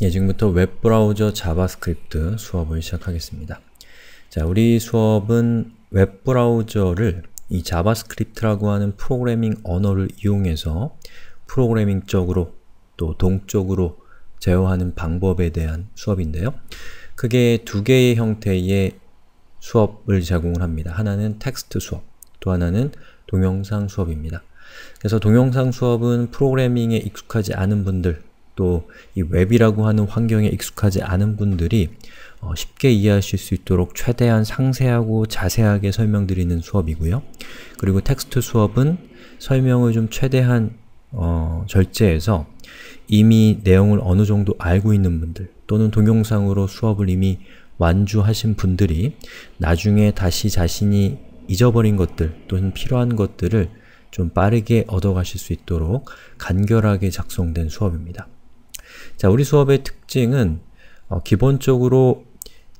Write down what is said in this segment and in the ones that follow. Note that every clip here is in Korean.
예, 지금부터 웹브라우저 자바스크립트 수업을 시작하겠습니다. 자, 우리 수업은 웹브라우저를 이 자바스크립트라고 하는 프로그래밍 언어를 이용해서 프로그래밍적으로 또 동적으로 제어하는 방법에 대한 수업인데요. 크게 두 개의 형태의 수업을 제공을 합니다. 하나는 텍스트 수업, 또 하나는 동영상 수업입니다. 그래서 동영상 수업은 프로그래밍에 익숙하지 않은 분들 또이 웹이라고 하는 환경에 익숙하지 않은 분들이 어, 쉽게 이해하실 수 있도록 최대한 상세하고 자세하게 설명드리는 수업이고요. 그리고 텍스트 수업은 설명을 좀 최대한 어, 절제해서 이미 내용을 어느 정도 알고 있는 분들 또는 동영상으로 수업을 이미 완주하신 분들이 나중에 다시 자신이 잊어버린 것들 또는 필요한 것들을 좀 빠르게 얻어가실 수 있도록 간결하게 작성된 수업입니다. 자, 우리 수업의 특징은 어, 기본적으로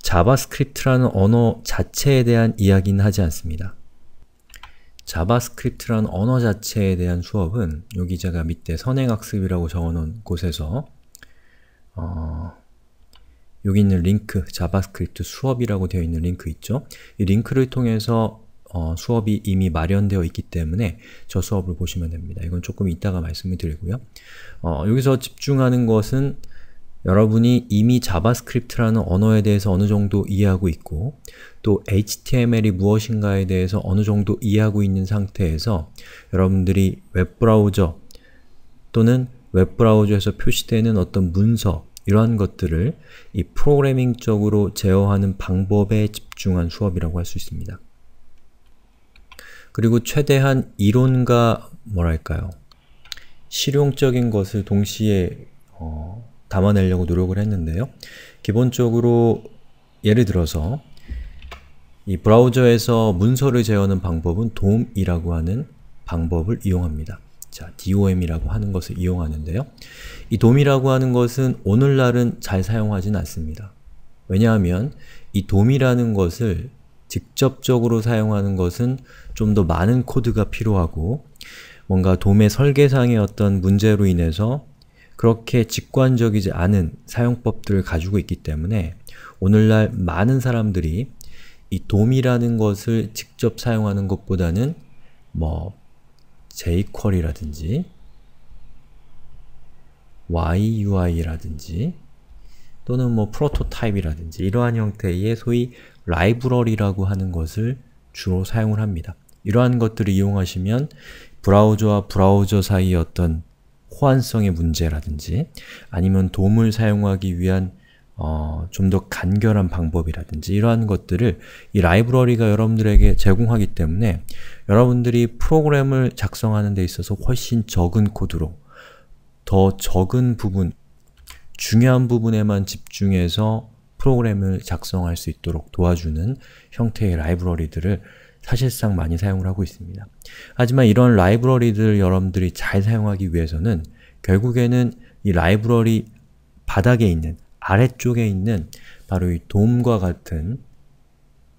자바스크립트라는 언어 자체에 대한 이야기는 하지 않습니다. 자바스크립트라는 언어 자체에 대한 수업은 여기 제가 밑에 선행학습이라고 적어놓은 곳에서 어, 여기 있는 링크, 자바스크립트 수업이라고 되어 있는 링크 있죠? 이 링크를 통해서 어, 수업이 이미 마련되어 있기 때문에 저 수업을 보시면 됩니다. 이건 조금 이따가 말씀을 드리고요. 어, 여기서 집중하는 것은 여러분이 이미 자바스크립트라는 언어에 대해서 어느 정도 이해하고 있고 또 HTML이 무엇인가에 대해서 어느 정도 이해하고 있는 상태에서 여러분들이 웹브라우저 또는 웹브라우저에서 표시되는 어떤 문서 이러한 것들을 이 프로그래밍적으로 제어하는 방법에 집중한 수업이라고 할 수 있습니다. 그리고 최대한 이론과 뭐랄까요 실용적인 것을 동시에 어, 담아내려고 노력을 했는데요. 기본적으로 예를 들어서 이 브라우저에서 문서를 제어하는 방법은 dom이라고 하는 방법을 이용합니다. 자, dom이라고 하는 것을 이용하는데요. 이 dom이라고 하는 것은 오늘날은 잘 사용하진 않습니다. 왜냐하면 이 dom이라는 것을 직접적으로 사용하는 것은 좀 더 많은 코드가 필요하고 뭔가 도의 설계상의 어떤 문제로 인해서 그렇게 직관적이지 않은 사용법들을 가지고 있기 때문에 오늘날 많은 사람들이 이 돔이라는 것을 직접 사용하는 것보다는 뭐 jQuery라든지 YUI라든지 또는 뭐 프로토타입이라든지 이러한 형태의 소위 라이브러리라고 하는 것을 주로 사용을 합니다. 이러한 것들을 이용하시면 브라우저와 브라우저 사이 의 어떤 호환성의 문제라든지 아니면 도움을 사용하기 위한 어, 좀 더 간결한 방법이라든지 이러한 것들을 이 라이브러리가 여러분들에게 제공하기 때문에 여러분들이 프로그램을 작성하는 데 있어서 훨씬 적은 코드로 더 적은 부분, 중요한 부분에만 집중해서 프로그램을 작성할 수 있도록 도와주는 형태의 라이브러리들을 사실상 많이 사용을 하고 있습니다. 하지만 이런 라이브러리들 여러분들이 잘 사용하기 위해서는 결국에는 이 라이브러리 바닥에 있는, 아래쪽에 있는 바로 이 돔과 같은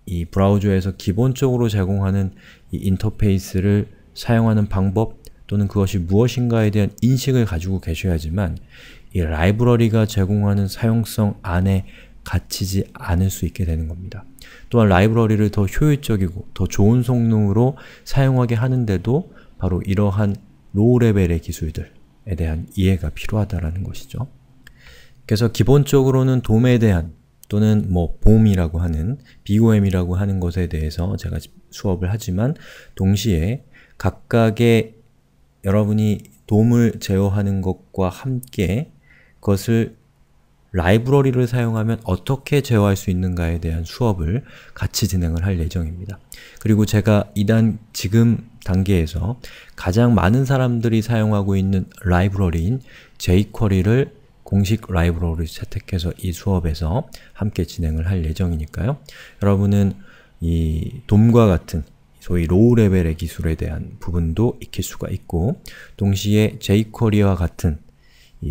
이 브라우저에서 기본적으로 제공하는 이 인터페이스를 사용하는 방법 또는 그것이 무엇인가에 대한 인식을 가지고 계셔야지만 이 라이브러리가 제공하는 사용성 안에 갇히지 않을 수 있게 되는 겁니다. 또한 라이브러리를 더 효율적이고 더 좋은 성능으로 사용하게 하는데도 바로 이러한 로우 레벨의 기술들에 대한 이해가 필요하다라는 것이죠. 그래서 기본적으로는 돔에 대한 또는 뭐 봄이라고 하는 BOM이라고 하는 것에 대해서 제가 수업을 하지만 동시에 각각의 여러분이 돔을 제어하는 것과 함께 그것을 라이브러리를 사용하면 어떻게 제어할 수 있는가에 대한 수업을 같이 진행을 할 예정입니다. 그리고 제가 이단 지금 단계에서 가장 많은 사람들이 사용하고 있는 라이브러리인 jQuery를 공식 라이브러리 채택해서 이 수업에서 함께 진행을 할 예정이니까요. 여러분은 이 돔과 같은 소위 로우 레벨의 기술에 대한 부분도 익힐 수가 있고 동시에 jQuery와 같은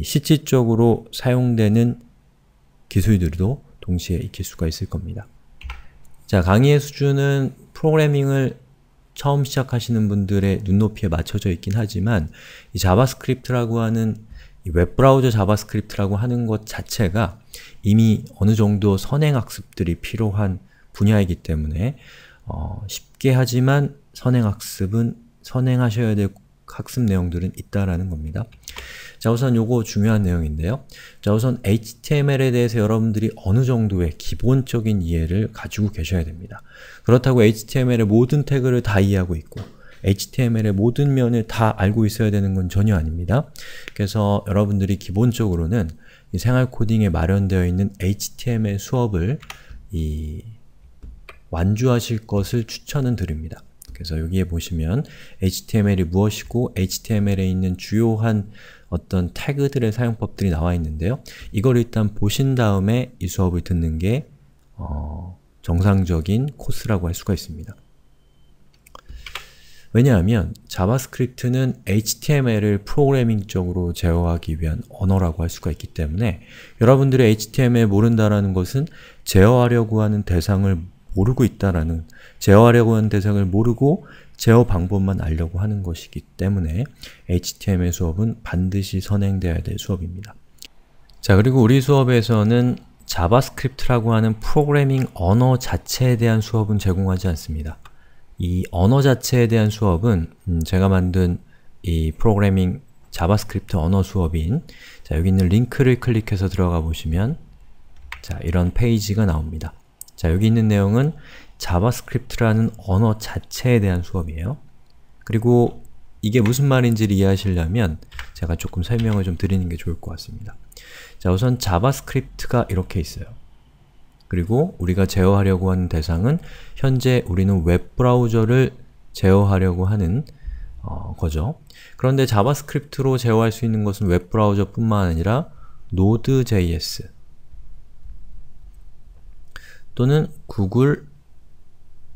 시치적으로 사용되는 기술들도 동시에 익힐 수가 있을 겁니다. 자, 강의의 수준은 프로그래밍을 처음 시작하시는 분들의 눈높이에 맞춰져 있긴 하지만 이 자바스크립트라고 하는 이 웹브라우저 자바스크립트라고 하는 것 자체가 이미 어느 정도 선행학습들이 필요한 분야이기 때문에 어, 쉽게 하지만 선행학습은 선행하셔야 될 학습 내용들은 있다라는 겁니다. 자 우선 요거 중요한 내용인데요. 자 우선 HTML에 대해서 여러분들이 어느 정도의 기본적인 이해를 가지고 계셔야 됩니다. 그렇다고 HTML의 모든 태그를 다 이해하고 있고 HTML의 모든 면을 다 알고 있어야 되는 건 전혀 아닙니다. 그래서 여러분들이 기본적으로는 생활 코딩에 마련되어 있는 HTML 수업을 이 완주하실 것을 추천은 드립니다. 그래서 여기에 보시면 HTML이 무엇이고 HTML에 있는 주요한 어떤 태그들의 사용법들이 나와 있는데요. 이걸 일단 보신 다음에 이 수업을 듣는 게 어, 정상적인 코스라고 할 수가 있습니다. 왜냐하면 자바스크립트는 HTML을 프로그래밍적으로 제어하기 위한 언어라고 할 수가 있기 때문에 여러분들이 HTML 모른다라는 것은 제어하려고 하는 대상을 모르고 있다라는 제어하려고 하는 대상을 모르고 제어 방법만 알려고 하는 것이기 때문에 HTML 수업은 반드시 선행되어야 될 수업입니다. 자, 그리고 우리 수업에서는 자바스크립트라고 하는 프로그래밍 언어 자체에 대한 수업은 제공하지 않습니다. 이 언어 자체에 대한 수업은 음, 제가 만든 이 프로그래밍 자바스크립트 언어 수업인 자, 여기 있는 링크를 클릭해서 들어가 보시면 자, 이런 페이지가 나옵니다. 자, 여기 있는 내용은 자바스크립트라는 언어 자체에 대한 수업이에요. 그리고 이게 무슨 말인지를 이해하시려면 제가 조금 설명을 좀 드리는 게 좋을 것 같습니다. 자, 우선 자바스크립트가 이렇게 있어요. 그리고 우리가 제어하려고 하는 대상은 현재 우리는 웹브라우저를 제어하려고 하는 어, 거죠. 그런데 자바스크립트로 제어할 수 있는 것은 웹브라우저뿐만 아니라 Node.js 또는 구글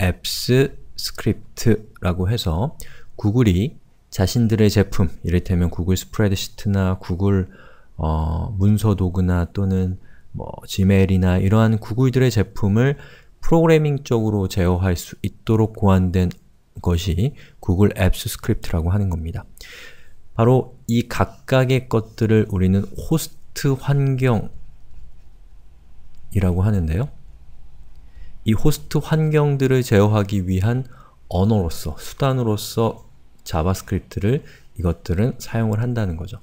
apps script라고 해서 구글이 자신들의 제품, 이를테면 구글 스프레드시트나 구글 어, 문서 도구나 또는 뭐 지메일이나 이러한 구글들의 제품을 프로그래밍적으로 제어할 수 있도록 고안된 것이 구글 앱스 스크립트라고 하는 겁니다. 바로 이 각각의 것들을 우리는 호스트 환경이라고 하는데요. 이 호스트 환경들을 제어하기 위한 언어로서, 수단으로서 자바스크립트를 이것들은 사용을 한다는 거죠.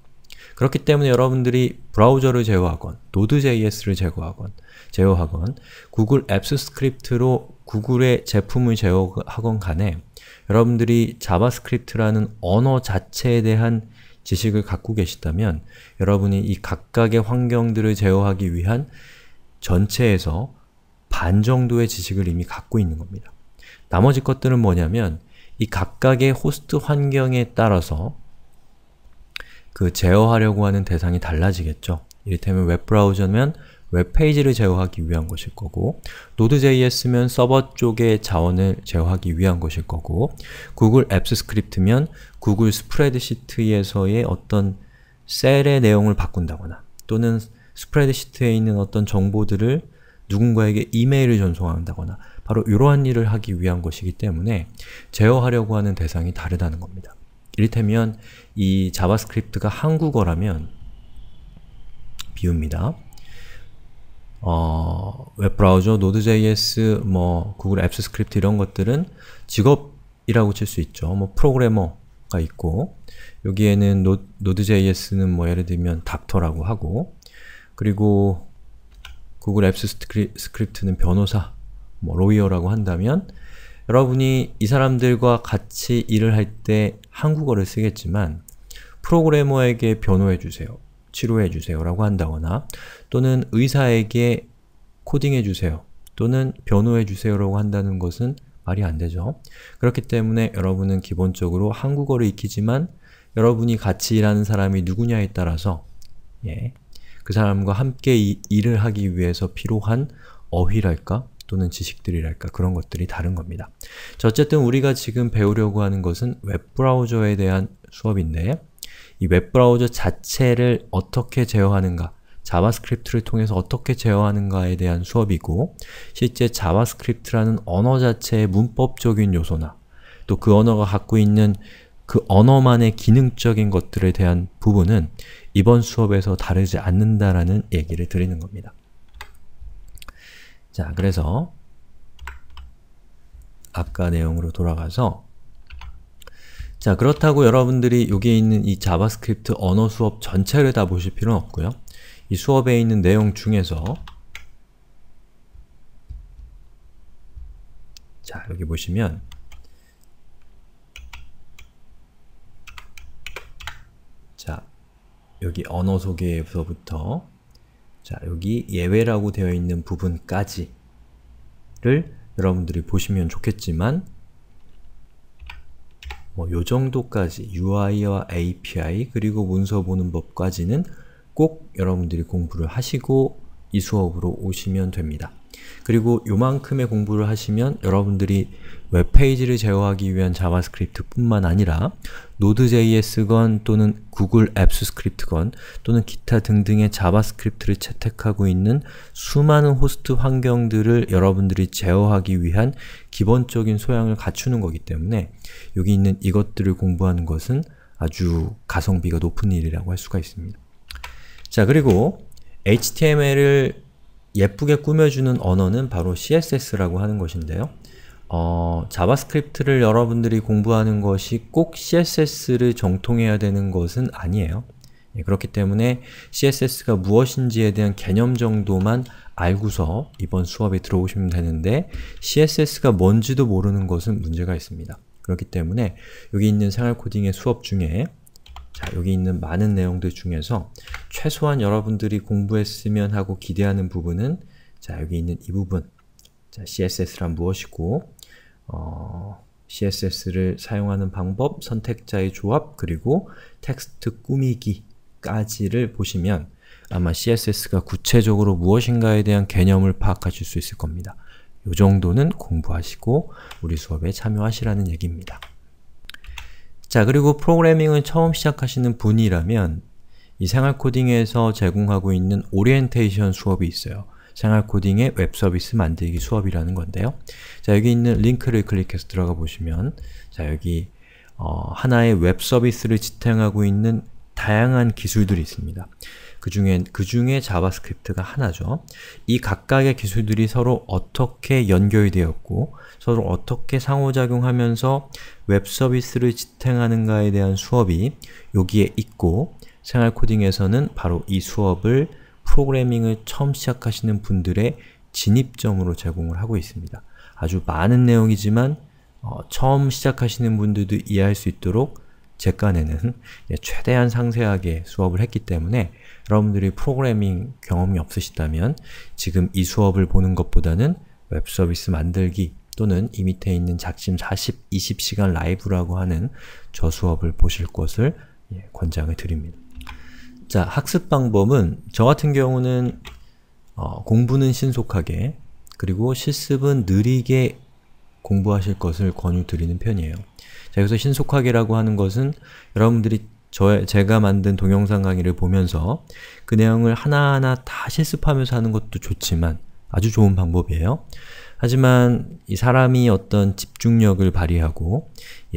그렇기 때문에 여러분들이 브라우저를 제어하건, 노드.js를 제어하건 제어하건, 구글 앱스 스크립트로 구글의 제품을 제어하건 간에 여러분들이 자바스크립트라는 언어 자체에 대한 지식을 갖고 계시다면 여러분이 이 각각의 환경들을 제어하기 위한 전체에서 반 정도의 지식을 이미 갖고 있는 겁니다. 나머지 것들은 뭐냐면 이 각각의 호스트 환경에 따라서 그 제어하려고 하는 대상이 달라지겠죠. 이를테면 웹브라우저면 웹페이지를 제어하기 위한 것일 거고 n o j s 면 서버 쪽의 자원을 제어하기 위한 것일 거고 구글 앱스 스크립트면 구글 스프레드시트에서의 어떤 셀의 내용을 바꾼다거나 또는 스프레드시트에 있는 어떤 정보들을 누군가에게 이메일을 전송한다거나 바로 이러한 일을 하기 위한 것이기 때문에 제어하려고 하는 대상이 다르다는 겁니다. 이를테면 이 자바스크립트가 한국어라면 비웁니다. 어, 웹브라우저, 노드.js, 뭐 구글 앱스 크립트 이런 것들은 직업이라고 칠 수 있죠. 뭐 프로그래머가 있고 여기에는 노, 노드.js는 뭐 예를 들면 닥터라고 하고 그리고 구글 앱스 스크립트는 변호사, 뭐 로이어라고 한다면 여러분이 이 사람들과 같이 일을 할 때 한국어를 쓰겠지만 프로그래머에게 변호해주세요, 치료해주세요 라고 한다거나 또는 의사에게 코딩해주세요 또는 변호해주세요 라고 한다는 것은 말이 안 되죠. 그렇기 때문에 여러분은 기본적으로 한국어를 익히지만 여러분이 같이 일하는 사람이 누구냐에 따라서 예, 그 사람과 함께 이, 일을 하기 위해서 필요한 어휘랄까? 또는 지식들이랄까 그런 것들이 다른 겁니다. 자, 어쨌든 우리가 지금 배우려고 하는 것은 웹브라우저에 대한 수업인데 이 웹브라우저 자체를 어떻게 제어하는가 자바스크립트를 통해서 어떻게 제어하는가에 대한 수업이고 실제 자바스크립트라는 언어 자체의 문법적인 요소나 또 그 언어가 갖고 있는 그 언어만의 기능적인 것들에 대한 부분은 이번 수업에서 다르지 않는다라는 얘기를 드리는 겁니다. 자, 그래서 아까 내용으로 돌아가서 자, 그렇다고 여러분들이 여기에 있는 이 자바스크립트 언어 수업 전체를 다 보실 필요는 없고요. 이 수업에 있는 내용 중에서 자, 여기 보시면 여기 언어 소개에서부터 자, 여기 예외라고 되어 있는 부분까지를 여러분들이 보시면 좋겠지만 뭐 요정도까지 UI와 API 그리고 문서 보는 법까지는 꼭 여러분들이 공부를 하시고 이 수업으로 오시면 됩니다. 그리고 요만큼의 공부를 하시면 여러분들이 웹페이지를 제어하기 위한 자바스크립트 뿐만 아니라 노드 j s 건 또는 구글 앱스 스크립트건 또는 기타 등등의 자바스크립트를 채택하고 있는 수많은 호스트 환경들을 여러분들이 제어하기 위한 기본적인 소양을 갖추는 거기 때문에 여기 있는 이것들을 공부하는 것은 아주 가성비가 높은 일이라고 할 수가 있습니다. 자 그리고 HTML을 예쁘게 꾸며주는 언어는 바로 CSS라고 하는 것인데요. 어, 자바스크립트를 여러분들이 공부하는 것이 꼭 CSS를 정통해야 되는 것은 아니에요. 예, 그렇기 때문에 CSS가 무엇인지에 대한 개념 정도만 알고서 이번 수업에 들어오시면 되는데 CSS가 뭔지도 모르는 것은 문제가 있습니다. 그렇기 때문에 여기 있는 생활코딩의 수업 중에 자, 여기 있는 많은 내용들 중에서 최소한 여러분들이 공부했으면 하고 기대하는 부분은 자, 여기 있는 이 부분 자, CSS란 무엇이고 어, CSS를 사용하는 방법, 선택자의 조합, 그리고 텍스트 꾸미기까지를 보시면 아마 CSS가 구체적으로 무엇인가에 대한 개념을 파악하실 수 있을 겁니다. 요 정도는 공부하시고 우리 수업에 참여하시라는 얘기입니다. 자, 그리고 프로그래밍을 처음 시작하시는 분이라면 이 생활코딩에서 제공하고 있는 오리엔테이션 수업이 있어요. 생활코딩의 웹서비스 만들기 수업이라는 건데요. 자, 여기 있는 링크를 클릭해서 들어가 보시면 자, 여기 어, 하나의 웹서비스를 지탱하고 있는 다양한 기술들이 있습니다. 그 중에 그 중에 자바스크립트가 하나죠. 이 각각의 기술들이 서로 어떻게 연결이 되었고 서로 어떻게 상호작용하면서 웹 서비스를 지탱하는가에 대한 수업이 여기에 있고 생활 코딩에서는 바로 이 수업을 프로그래밍을 처음 시작하시는 분들의 진입점으로 제공을 하고 있습니다. 아주 많은 내용이지만 어, 처음 시작하시는 분들도 이해할 수 있도록 제간에는 예, 최대한 상세하게 수업을 했기 때문에 여러분들이 프로그래밍 경험이 없으시다면 지금 이 수업을 보는 것보다는 웹 서비스 만들기 또는 이 밑에 있는 작심 40, 20시간 라이브라고 하는 저 수업을 보실 것을 예, 권장을 드립니다. 자, 학습 방법은 저 같은 경우는 어, 공부는 신속하게 그리고 실습은 느리게 공부하실 것을 권유드리는 편이에요. 자, 여기서 신속하게라고 하는 것은 여러분들이 저 제가 만든 동영상 강의를 보면서 그 내용을 하나하나 다 실습하면서 하는 것도 좋지만 아주 좋은 방법이에요. 하지만 이 사람이 어떤 집중력을 발휘하고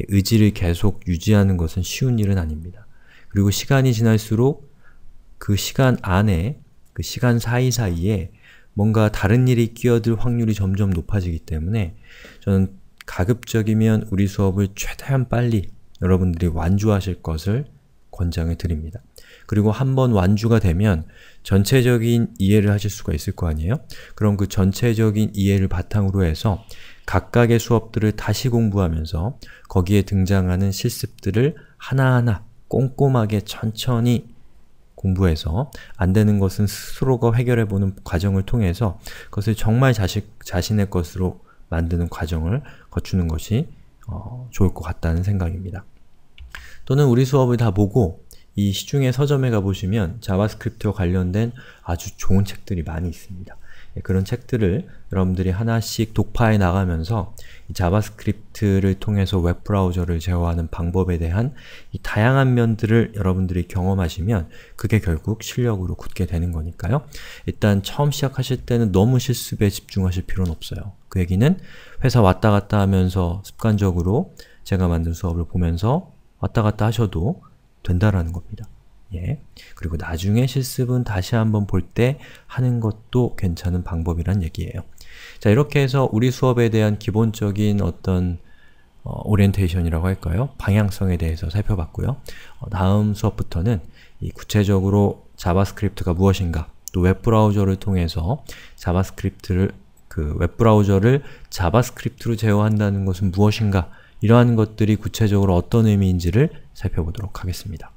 의지를 계속 유지하는 것은 쉬운 일은 아닙니다. 그리고 시간이 지날수록 그 시간 안에, 그 시간 사이사이에 뭔가 다른 일이 끼어들 확률이 점점 높아지기 때문에 저는 가급적이면 우리 수업을 최대한 빨리 여러분들이 완주하실 것을 권장을 드립니다. 그리고 한 번 완주가 되면 전체적인 이해를 하실 수가 있을 거 아니에요? 그럼 그 전체적인 이해를 바탕으로 해서 각각의 수업들을 다시 공부하면서 거기에 등장하는 실습들을 하나하나 꼼꼼하게 천천히 공부해서 안 되는 것은 스스로가 해결해보는 과정을 통해서 그것을 정말 자식, 자신의 것으로 만드는 과정을 거치는 것이 어, 좋을 것 같다는 생각입니다. 또는 우리 수업을 다 보고 이시중에 서점에 가보시면 자바스크립트와 관련된 아주 좋은 책들이 많이 있습니다. 예, 그런 책들을 여러분들이 하나씩 독파해 나가면서 자바스크립트를 통해서 웹브라우저를 제어하는 방법에 대한 다양한 면들을 여러분들이 경험하시면 그게 결국 실력으로 굳게 되는 거니까요. 일단 처음 시작하실 때는 너무 실습에 집중하실 필요는 없어요. 그 얘기는 회사 왔다 갔다 하면서 습관적으로 제가 만든 수업을 보면서 왔다 갔다 하셔도 된다라는 겁니다. 예. 그리고 나중에 실습은 다시 한번 볼 때 하는 것도 괜찮은 방법이란 얘기예요. 자, 이렇게 해서 우리 수업에 대한 기본적인 어떤 어, 오리엔테이션이라고 할까요? 방향성에 대해서 살펴봤고요. 어, 다음 수업부터는 구체적으로 자바스크립트가 무엇인가 또 웹브라우저를 통해서 자바스크립트를 그 웹브라우저를 자바스크립트로 제어한다는 것은 무엇인가 이러한 것들이 구체적으로 어떤 의미인지를 살펴보도록 하겠습니다.